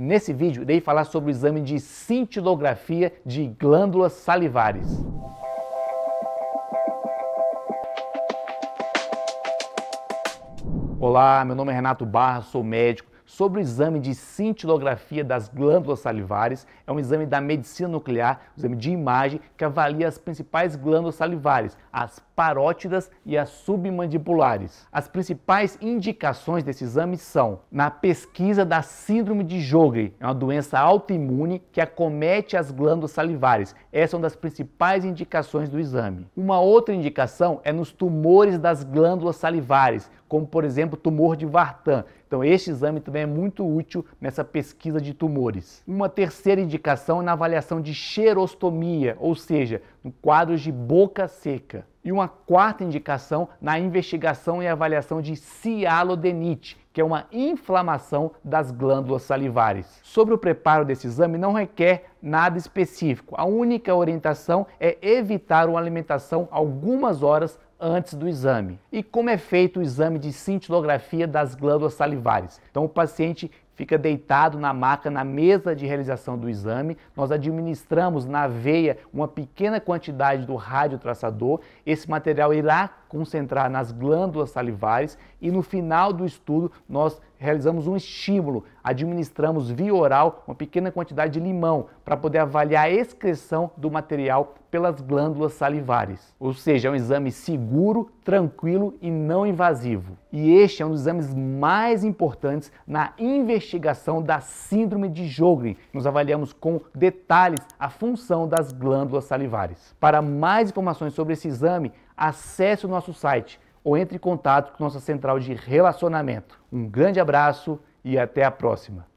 Nesse vídeo, irei falar sobre o exame de cintilografia de glândulas salivares. Olá, meu nome é Renato Barra, sou médico. Sobre o exame de cintilografia das glândulas salivares, é um exame da medicina nuclear, um exame de imagem que avalia as principais glândulas salivares, as parótidas e as submandibulares. As principais indicações desse exame são na pesquisa da síndrome de Jogre, é uma doença autoimune que acomete as glândulas salivares. Essa é uma das principais indicações do exame. Uma outra indicação é nos tumores das glândulas salivares, como por exemplo tumor de Vartan. Então este exame também é muito útil nessa pesquisa de tumores. Uma terceira indicação é na avaliação de cheirostomia, ou seja, no quadro de boca seca. E uma quarta indicação na investigação e avaliação de cialodenite, que é uma inflamação das glândulas salivares. Sobre o preparo desse exame, não requer nada específico. A única orientação é evitar uma alimentação algumas horas antes do exame. E como é feito o exame de cintilografia das glândulas salivares? Então o paciente fica deitado na maca na mesa de realização do exame. Nós administramos na veia uma pequena quantidade do radiotraçador. Esse material irá concentrar nas glândulas salivares e no final do estudo nós realizamos um estímulo, administramos via oral uma pequena quantidade de limão para poder avaliar a excreção do material pelas glândulas salivares. Ou seja, é um exame seguro, tranquilo e não invasivo. E este é um dos exames mais importantes na investigação da síndrome de Sjögren. Nos avaliamos com detalhes a função das glândulas salivares. Para mais informações sobre esse exame, acesse o nosso site ou entre em contato com nossa central de relacionamento. Um grande abraço e até a próxima!